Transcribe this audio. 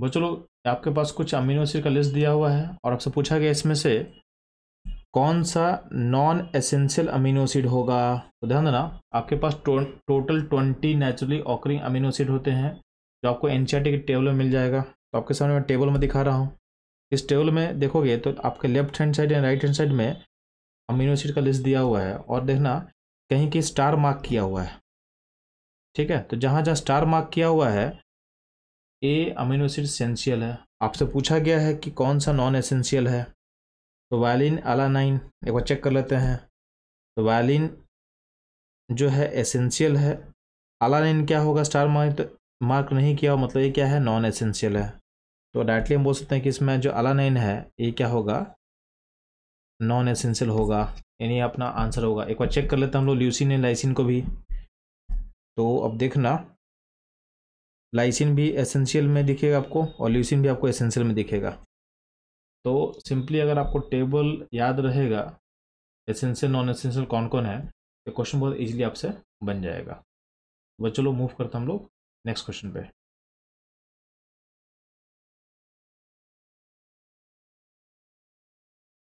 बच्चों लोग आपके पास कुछ अमीनो एसिड का लिस्ट दिया हुआ है और आपसे पूछा गया इसमें से कौन सा नॉन एसेंशियल अमीनो एसिड होगा तो ध्यान देना आपके पास टो, total twenty naturally occurring amino acid होते हैं जो आपको एन के टेबल में मिल जाएगा तो आपके सामने मैं टेबल में दिखा रहा हूँ इस टेबल में देखोगे तो आपके लेफ्ट हैंड साइड या राइट हैंड साइड में अमीनो एसिड का लिस्ट दिया हुआ है और देखना कहीं कहीं स्टार मार्क किया हुआ है ठीक है तो जहाँ जहाँ स्टार मार्क किया हुआ है ए अमीनो एसिड एसेंशियल है आपसे पूछा गया है कि कौन सा नॉन एसेंशियल है तो वायलिन अलानाइन एक बार चेक कर लेते हैं तो वायलिन जो है एसेंशियल है अलानाइन क्या होगा स्टार मार्क मार्क नहीं किया हो मतलब ये क्या है नॉन एसेंशियल है तो डायरेक्टली हम बोल सकते हैं कि इसमें जो अलानाइन है ये क्या होगा नॉन एसेंशियल होगा यानी अपना आंसर होगा एक बार चेक कर लेते हैं हम लोग ल्यूसिन एंड लाइसिन को भी तो अब देखना लाइसिन भी एसेंशियल में दिखेगा आपको और ल्यूसिन भी आपको एसेंशियल में दिखेगा तो सिंपली अगर आपको टेबल याद रहेगा एसेंशियल नॉन एसेंशियल कौन कौन है तो क्वेश्चन बहुत इजीली आपसे बन जाएगा वह तो चलो मूव करते हम लोग नेक्स्ट क्वेश्चन पे